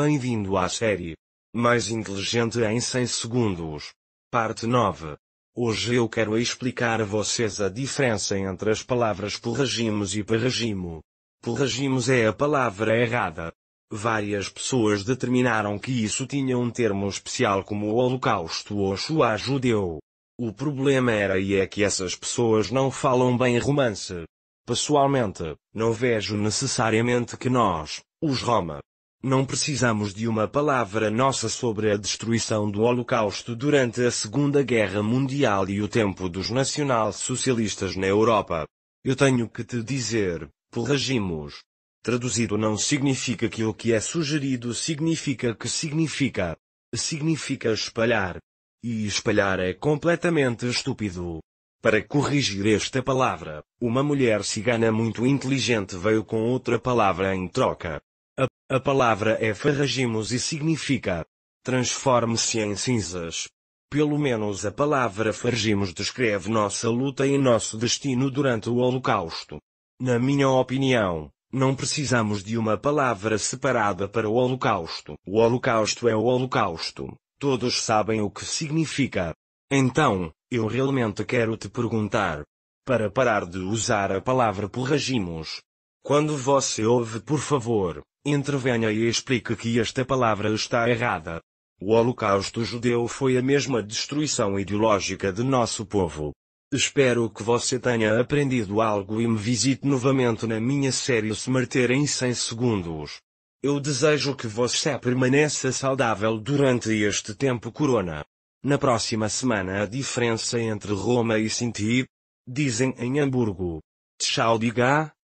Bem-vindo à série Mais Inteligente em 100 Segundos. Parte 9. Hoje eu quero explicar a vocês a diferença entre as palavras porragimos e perragimo. Porragimos é a palavra errada. Várias pessoas determinaram que isso tinha um termo especial como o Holocausto ou Shoah judeu. O problema era e é que essas pessoas não falam bem romance. Pessoalmente, não vejo necessariamente que nós, os Roma, não precisamos de uma palavra nossa sobre a destruição do Holocausto durante a Segunda Guerra Mundial e o tempo dos nacional-socialistas na Europa. Eu tenho que te dizer, Porragimos. Traduzido não significa que o que é sugerido significa que significa. Significa espalhar. E espalhar é completamente estúpido. Para corrigir esta palavra, uma mulher cigana muito inteligente veio com outra palavra em troca. A, a palavra é farragimos e significa transforme-se em cinzas. Pelo menos a palavra "farragimos" descreve nossa luta e nosso destino durante o Holocausto. Na minha opinião, não precisamos de uma palavra separada para o Holocausto. O Holocausto é o Holocausto. Todos sabem o que significa. Então, eu realmente quero te perguntar. Para parar de usar a palavra porragimos. Quando você ouve por favor, Intervenha e explique que esta palavra está errada. O Holocausto Judeu foi a mesma destruição ideológica de nosso povo. Espero que você tenha aprendido algo e me visite novamente na minha série Se Marter em 100 Segundos. Eu desejo que você permaneça saudável durante este tempo corona. Na próxima semana a diferença entre Roma e Sinti, dizem em Hamburgo. Tchau diga.